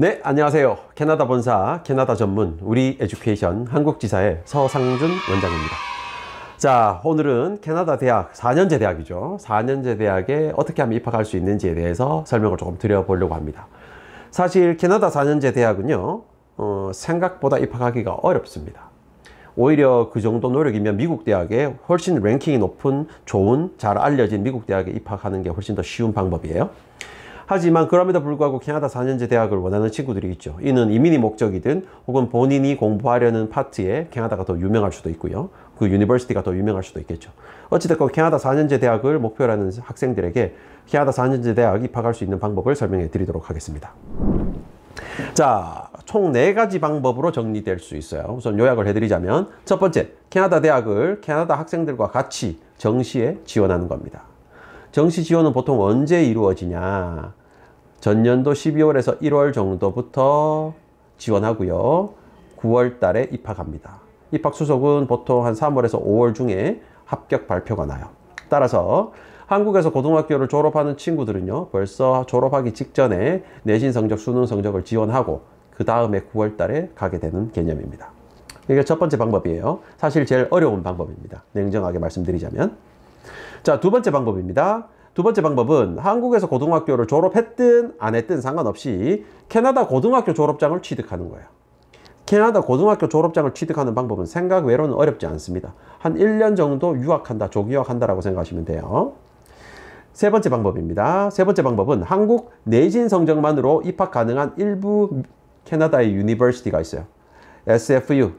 네 안녕하세요 캐나다 본사 캐나다 전문 우리 에듀케이션 한국지사의 서상준 원장입니다 자 오늘은 캐나다 대학 4년제 대학이죠 4년제 대학에 어떻게 하면 입학할 수 있는지에 대해서 설명을 조금 드려보려고 합니다 사실 캐나다 4년제 대학은요 어, 생각보다 입학하기가 어렵습니다 오히려 그 정도 노력이면 미국 대학에 훨씬 랭킹이 높은 좋은 잘 알려진 미국 대학에 입학하는 게 훨씬 더 쉬운 방법이에요 하지만 그럼에도 불구하고 캐나다 4년제 대학을 원하는 친구들이 있죠. 이는 이민이 목적이든 혹은 본인이 공부하려는 파트에 캐나다가 더 유명할 수도 있고요. 그 유니버시티가 더 유명할 수도 있겠죠. 어찌됐건 캐나다 4년제 대학을 목표로 하는 학생들에게 캐나다 4년제 대학 입학할 수 있는 방법을 설명해 드리도록 하겠습니다. 자, 총 네 가지 방법으로 정리될 수 있어요. 우선 요약을 해드리자면 첫 번째, 캐나다 대학을 캐나다 학생들과 같이 정시에 지원하는 겁니다. 정시 지원은 보통 언제 이루어지냐? 전년도 12월에서 1월 정도부터 지원하고요. 9월 달에 입학합니다. 입학 수속은 보통 한 3월에서 5월 중에 합격 발표가 나요. 따라서 한국에서 고등학교를 졸업하는 친구들은요. 벌써 졸업하기 직전에 내신 성적, 수능 성적을 지원하고 그 다음에 9월 달에 가게 되는 개념입니다. 이게 첫 번째 방법이에요. 사실 제일 어려운 방법입니다. 냉정하게 말씀드리자면. 자, 두 번째 방법입니다. 두 번째 방법은 한국에서 고등학교를 졸업했든 안 했든 상관없이 캐나다 고등학교 졸업장을 취득하는 거예요. 캐나다 고등학교 졸업장을 취득하는 방법은 생각 외로는 어렵지 않습니다. 한 1년 정도 유학한다, 조기유학한다라고 생각하시면 돼요. 세 번째 방법입니다. 세 번째 방법은 한국 내신 성적만으로 입학 가능한 일부 캐나다의 유니버시티가 있어요. SFU,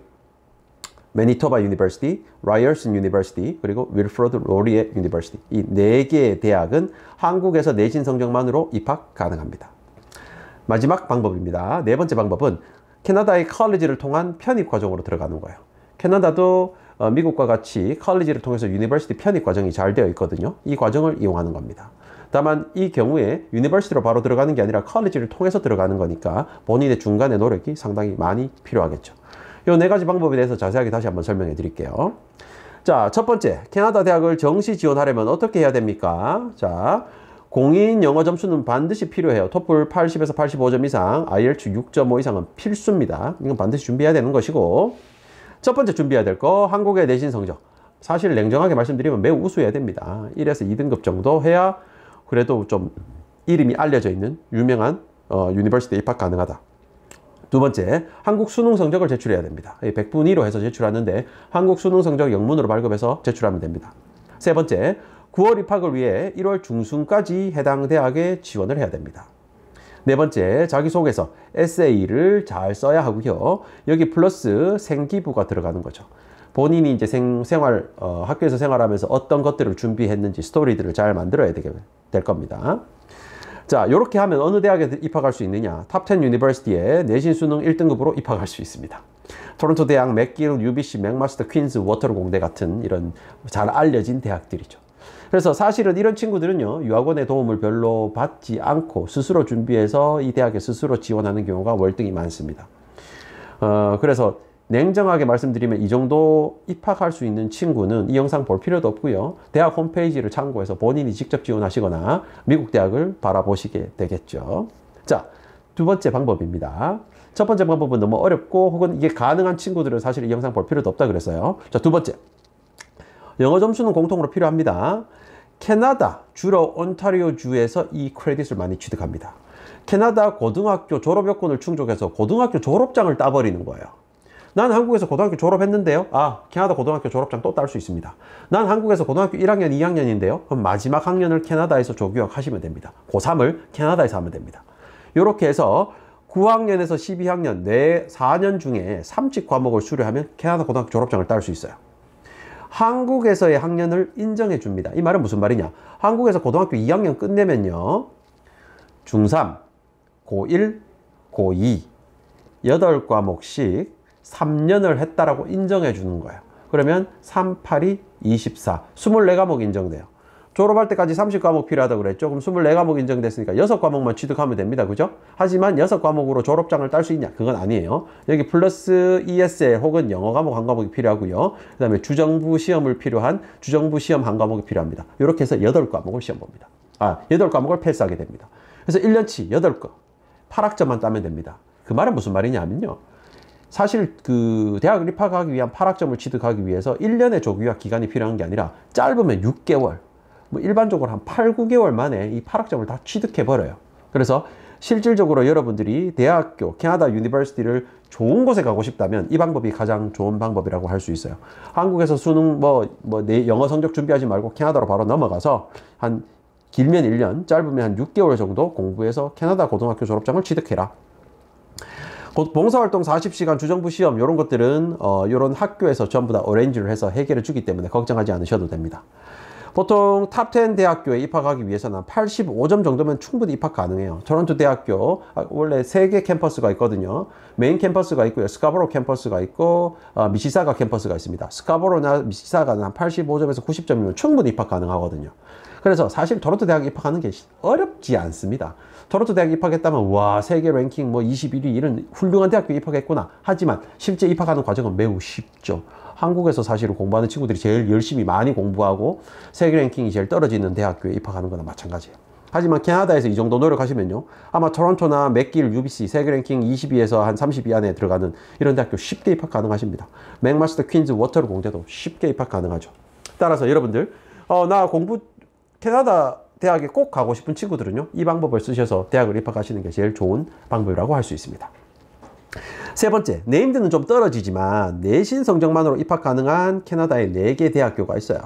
매니토바 유니버시티, 라이얼슨 유니버시티, 그리고 윌프로드 로리의 유니버시티 이 네 개의 대학은 한국에서 내신 성적만으로 입학 가능합니다. 마지막 방법입니다. 네 번째 방법은 캐나다의 컬리지를 통한 편입 과정으로 들어가는 거예요. 캐나다도 어, 미국과 같이 컬리지를 통해서 유니버시티 편입 과정이 잘 되어 있거든요. 이 과정을 이용하는 겁니다. 다만 이 경우에 유니버시티로 바로 들어가는 게 아니라 컬리지를 통해서 들어가는 거니까 본인의 중간의 노력이 상당히 많이 필요하겠죠. 요네 가지 방법에 대해서 자세하게 다시 한번 설명해 드릴게요. 자, 첫 번째, 캐나다 대학을 정시 지원하려면 어떻게 해야 됩니까? 자, 공인 영어 점수는 반드시 필요해요. 토플 80에서 85점 이상, IELTS 6.5 이상은 필수입니다. 이건 반드시 준비해야 되는 것이고 첫 번째 준비해야 될거 한국의 내신 성적. 사실 냉정하게 말씀드리면 매우 우수해야 됩니다. 1에서 2등급 정도 해야 그래도 좀 이름이 알려져 있는 유명한 어, 유니버시티에 입학 가능하다. 두 번째, 한국 수능 성적을 제출해야 됩니다. 100분위로 해서 제출하는데 한국 수능 성적 영문으로 발급해서 제출하면 됩니다. 세 번째, 9월 입학을 위해 1월 중순까지 해당 대학에 지원을 해야 됩니다. 네 번째, 자기소개서 에세이를 잘 써야 하고요. 여기 플러스 생기부가 들어가는 거죠. 본인이 이제 생, 생활, 어, 학교에서 생활하면서 어떤 것들을 준비했는지 스토리들을 잘 만들어야 되게 될 겁니다. 자 이렇게 하면 어느 대학에 입학할 수 있느냐 탑 10 유니버시티에 내신 수능 1등급으로 입학할 수 있습니다 토론토 대학, 맥기ll, UBC, 맥마스터, 퀸즈, 워터로 공대 같은 이런 잘 알려진 대학들이죠 그래서 사실은 이런 친구들은요 유학원의 도움을 별로 받지 않고 스스로 준비해서 이 대학에 스스로 지원하는 경우가 월등히 많습니다 어, 그래서 냉정하게 말씀드리면 이 정도 입학할 수 있는 친구는 이 영상 볼 필요도 없고요. 대학 홈페이지를 참고해서 본인이 직접 지원하시거나 미국 대학을 바라보시게 되겠죠. 자, 두 번째 방법입니다. 첫 번째 방법은 너무 어렵고 혹은 이게 가능한 친구들은 사실 이 영상 볼 필요도 없다 그랬어요. 자, 두 번째. 영어 점수는 공통으로 필요합니다. 캐나다, 주로 온타리오주에서 이 크레딧을 많이 취득합니다. 캐나다 고등학교 졸업 여건을 충족해서 고등학교 졸업장을 따버리는 거예요. 난 한국에서 고등학교 졸업했는데요. 아, 캐나다 고등학교 졸업장 또 딸 수 있습니다. 난 한국에서 고등학교 1학년, 2학년인데요. 그럼 마지막 학년을 캐나다에서 조교학 하시면 됩니다. 고3을 캐나다에서 하면 됩니다. 이렇게 해서 9학년에서 12학년 내 4년 중에 3집 과목을 수료하면 캐나다 고등학교 졸업장을 딸 수 있어요. 한국에서의 학년을 인정해 줍니다. 이 말은 무슨 말이냐? 한국에서 고등학교 2학년 끝내면요. 중3, 고1, 고2, 8과목씩 3년을 했다라고 인정해 주는 거예요. 그러면 3, 8이 24, 24과목 인정돼요. 졸업할 때까지 30과목 필요하다고 그랬죠. 그럼 24과목 인정됐으니까 6과목만 취득하면 됩니다. 그죠? 하지만 6과목으로 졸업장을 딸 수 있냐? 그건 아니에요. 여기 플러스 ESL 혹은 영어 과목 한 과목이 필요하고요. 그 다음에 주정부 시험을 필요한 주정부 시험 한 과목이 필요합니다. 이렇게 해서 8과목을 시험 봅니다. 아, 8과목을 패스하게 됩니다. 그래서 1년치 8과 8학점만 따면 됩니다. 그 말은 무슨 말이냐면요. 사실 그 대학을 입학하기 위한 8학점을 취득하기 위해서 1년의 조기학 기간이 필요한 게 아니라 짧으면 6개월, 뭐 일반적으로 한 8, 9개월 만에 이 8학점을 다 취득해버려요. 그래서 실질적으로 여러분들이 대학교, 캐나다 유니버시티를 좋은 곳에 가고 싶다면 이 방법이 가장 좋은 방법이라고 할 수 있어요. 한국에서 수능 뭐, 뭐, 내 영어 성적 준비하지 말고 캐나다로 바로 넘어가서 한 길면 1년, 짧으면 한 6개월 정도 공부해서 캐나다 고등학교 졸업장을 취득해라. 곧 봉사활동 40시간 주정부 시험 이런 것들은 어, 이런 학교에서 전부 다오렌지를 해서 해결해 주기 때문에 걱정하지 않으셔도 됩니다. 보통 탑10 대학교에 입학하기 위해서는 85점 정도면 충분히 입학 가능해요. 토론토 대학교 아, 원래 세 개 캠퍼스가 있거든요. 메인 캠퍼스가 있고요. 스카보로 캠퍼스가 있고 어, 미시사가 캠퍼스가 있습니다. 스카보로나 미시사가는 한 85점에서 90점이면 충분히 입학 가능하거든요. 그래서 사실 토론토 대학 입학하는 게 어렵지 않습니다. 토론토 대학 입학했다면 와 세계 랭킹 뭐 21위 이런 훌륭한 대학교 입학했구나 하지만 실제 입학하는 과정은 매우 쉽죠. 한국에서 사실 공부하는 친구들이 제일 열심히 많이 공부하고 세계 랭킹이 제일 떨어지는 대학교에 입학하는 거나 마찬가지예요. 하지만 캐나다에서 이 정도 노력하시면요. 아마 토론토나 맥길 UBC 세계 랭킹 20위에서 한 30위 안에 들어가는 이런 대학교 쉽게 입학 가능하십니다. 맥마스터 퀸즈 워터로 공대도 쉽게 입학 가능하죠. 따라서 여러분들 어, 나 공부 캐나다 대학에 꼭 가고 싶은 친구들은요 이 방법을 쓰셔서 대학을 입학하시는 게 제일 좋은 방법이라고 할 수 있습니다 세 번째 네임드는 좀 떨어지지만 내신 성적만으로 입학 가능한 캐나다의 4개 대학교가 있어요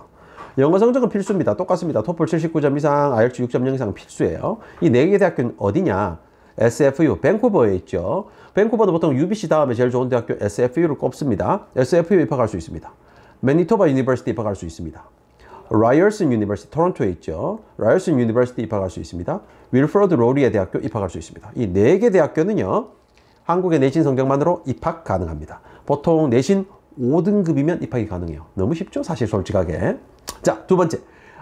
영어 성적은 필수입니다 똑같습니다 토플 79점 이상 IELTS 6.0 이상 필수예요 이 4개 대학교는 어디냐 SFU 밴쿠버에 있죠 밴쿠버는 보통 UBC 다음에 제일 좋은 대학교 SFU를 꼽습니다 SFU 입학할 수 있습니다 매니토바 유니버시티 입학할 수 있습니다 라이얼슨 유니버시티 토론토에 있죠. 라이얼슨 유니버시티 입학할 수 있습니다. 윌프로드 로리의 대학교 입학할 수 있습니다. 이 네 개 대학교는요. 한국의 내신 성적만으로 입학 가능합니다. 보통 내신 5등급이면 입학이 가능해요. 너무 쉽죠? 사실 솔직하게. 자, 두 번째.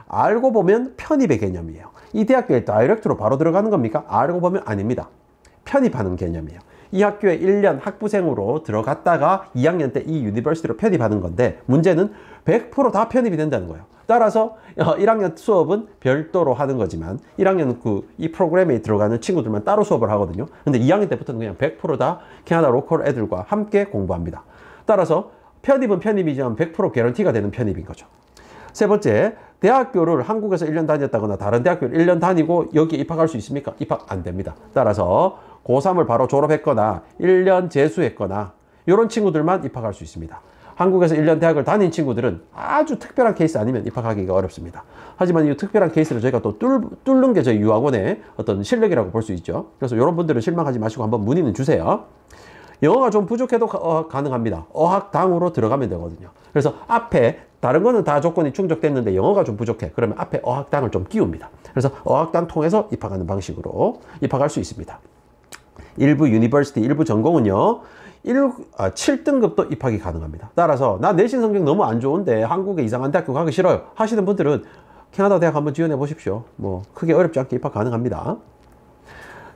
알고 보면 편입의 개념이에요. 이 대학교에 다이렉트로 바로 들어가는 겁니까? 알고 보면 아닙니다. 편입하는 개념이에요. 이 학교에 1년 학부생으로 들어갔다가 2학년 때 이 유니버시티로 편입하는 건데 문제는 100%다 편입이 된다는 거예요. 따라서 1학년 어, 수업은 별도로 하는 거지만 1학년그 이 프로그램에 들어가는 친구들만 따로 수업을 하거든요. 근데 2학년 때부터는 그냥 100%다 캐나다 로컬 애들과 함께 공부합니다. 따라서 편입은 편입이지만 100% 개런티가 되는 편입인 거죠. 세 번째, 대학교를 한국에서 1년 다녔다거나 다른 대학교를 1년 다니고 여기 입학할 수 있습니까? 입학 안 됩니다. 따라서 고3을 바로 졸업했거나 1년 재수했거나 이런 친구들만 입학할 수 있습니다. 한국에서 1년 대학을 다닌 친구들은 아주 특별한 케이스 아니면 입학하기가 어렵습니다. 하지만 이 특별한 케이스를 저희가 또 뚫, 는게 저희 유학원의 어떤 실력이라고 볼 수 있죠. 그래서 이런 분들은 실망하지 마시고 한번 문의는 주세요. 영어가 좀 부족해도 어, 가, 능합니다 어학당으로 들어가면 되거든요. 그래서 앞에 다른 거는 다 조건이 충족됐는데 영어가 좀 부족해. 그러면 앞에 어학당을 좀 끼웁니다. 그래서 어학당 통해서 입학하는 방식으로 입학할 수 있습니다. 일부 유니버시티, 일부 전공은요. 1, 아, 7등급도 입학이 가능합니다. 따라서 나 내신 성적 너무 안 좋은데 한국에 이상한 대학교 가기 싫어요 하시는 분들은 캐나다 대학 한번 지원해 보십시오. 뭐 크게 어렵지 않게 입학 가능합니다.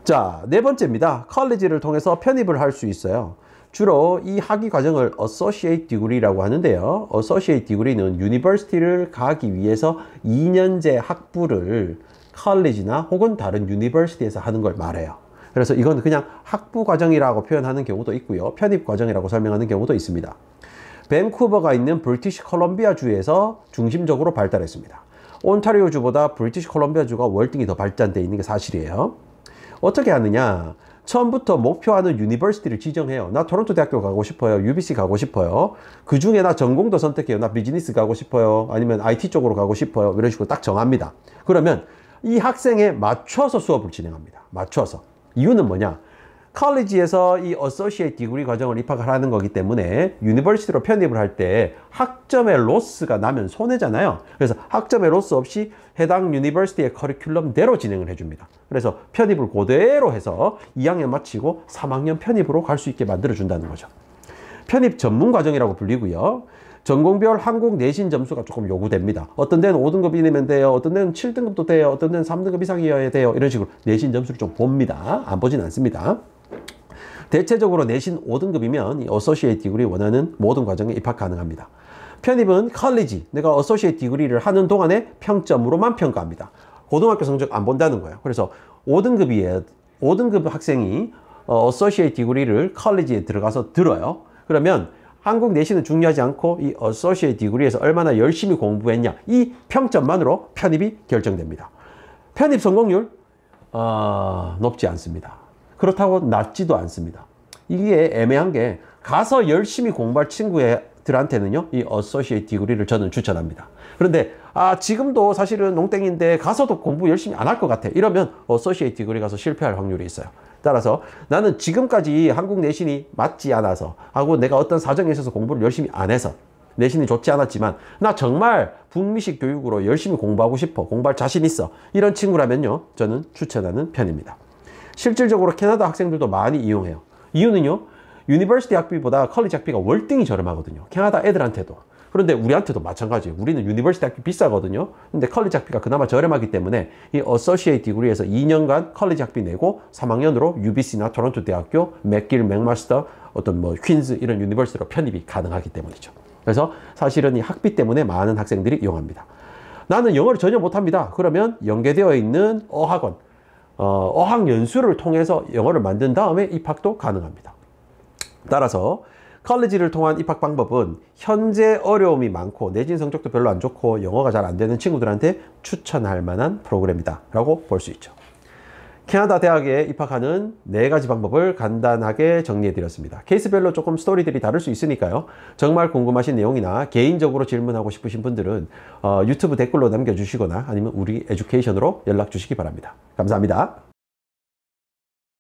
자, 네 번째입니다. 컬리지를 통해서 편입을 할 수 있어요. 주로 이 학위 과정을 Associate Degree라고 하는데요. Associate Degree는 유니버시티를 가기 위해서 2년제 학부를 컬리지나 혹은 다른 유니버시티에서 하는 걸 말해요. 그래서 이건 그냥 학부 과정이라고 표현하는 경우도 있고요. 편입 과정이라고 설명하는 경우도 있습니다. 밴쿠버가 있는 브리티시 컬럼비아 주에서 중심적으로 발달했습니다. 온타리오 주보다 브리티시 컬럼비아 주가 월등히 더 발전되어 있는 게 사실이에요. 어떻게 하느냐? 처음부터 목표하는 유니버시티를 지정해요. 나 토론토 대학교 가고 싶어요. UBC 가고 싶어요. 그 중에 나 전공도 선택해요. 나 비즈니스 가고 싶어요. 아니면 IT 쪽으로 가고 싶어요. 이런 식으로 딱 정합니다. 그러면 이 학생에 맞춰서 수업을 진행합니다. 맞춰서. 이유는 뭐냐? 칼리지에서 이 어서시에 디그리 과정을 입학을 하는 거기 때문에 유니버시티로 편입을 할 때 학점의 로스가 나면 손해잖아요. 그래서 학점의 로스 없이 해당 유니버시티의 커리큘럼대로 진행을 해줍니다. 그래서 편입을 그대로 해서 2학년 마치고 3학년 편입으로 갈 수 있게 만들어준다는 거죠. 편입 전문 과정이라고 불리고요. 전공별 한국 내신 점수가 조금 요구됩니다. 어떤 데는 5등급 이내면 돼요. 어떤 데는 7등급도 돼요. 어떤 데는 3등급 이상이어야 돼요. 이런 식으로 내신 점수를 좀 봅니다. 안 보진 않습니다. 대체적으로 내신 5등급이면 어소시에이트 디그리 원하는 모든 과정에 입학 가능합니다. 편입은 컬리지, 내가 어소시에이트 디그리를 하는 동안에 평점으로만 평가합니다. 고등학교 성적 안 본다는 거예요. 그래서 5등급이에 5등급 학생이 어소시에이트 디그리를 컬리지에 들어가서 들어요. 그러면 한국 내신은 중요하지 않고 이 어소시에 디그리에서 얼마나 열심히 공부했냐 이 평점만으로 편입이 결정됩니다. 편입 성공률 어, 높지 않습니다. 그렇다고 낮지도 않습니다. 이게 애매한 게 가서 열심히 공부할 친구들한테는요 이 어소시에 디그리를 저는 추천합니다. 그런데 아 지금도 사실은 농땡인데 가서도 공부 열심히 안 할 것 같아 이러면 어소시에 디그리 가서 실패할 확률이 있어요. 따라서 나는 지금까지 한국 내신이 맞지 않아서 하고 내가 어떤 사정에 있어서 공부를 열심히 안 해서 내신이 좋지 않았지만 나 정말 북미식 교육으로 열심히 공부하고 싶어 공부할 자신 있어 이런 친구라면요 저는 추천하는 편입니다 실질적으로 캐나다 학생들도 많이 이용해요 이유는요 유니버시티 학비보다 컬리지 학비가 월등히 저렴하거든요 캐나다 애들한테도 그런데 우리한테도 마찬가지예요. 우리는 유니버시티 학비 비싸거든요. 근데 컬리지 학비가 그나마 저렴하기 때문에 이 어서시에이트 디그리에서 2년간 컬리지 학비 내고 3학년으로 UBC나 토론토 대학교, 맥길, 맥마스터, 어떤 뭐 퀸즈 이런 유니버시티로 편입이 가능하기 때문이죠. 그래서 사실은 이 학비 때문에 많은 학생들이 이용합니다. 나는 영어를 전혀 못합니다. 그러면 연계되어 있는 어학원, 어, 어학연수를 통해서 영어를 만든 다음에 입학도 가능합니다. 따라서 컬리지를 통한 입학 방법은 현재 어려움이 많고 내신 성적도 별로 안 좋고 영어가 잘 안 되는 친구들한테 추천할 만한 프로그램이다 라고 볼 수 있죠. 캐나다 대학에 입학하는 네 가지 방법을 간단하게 정리해 드렸습니다. 케이스별로 조금 스토리들이 다를 수 있으니까요. 정말 궁금하신 내용이나 개인적으로 질문하고 싶으신 분들은 어, 유튜브 댓글로 남겨주시거나 아니면 우리 에듀케이션으로 연락 주시기 바랍니다. 감사합니다.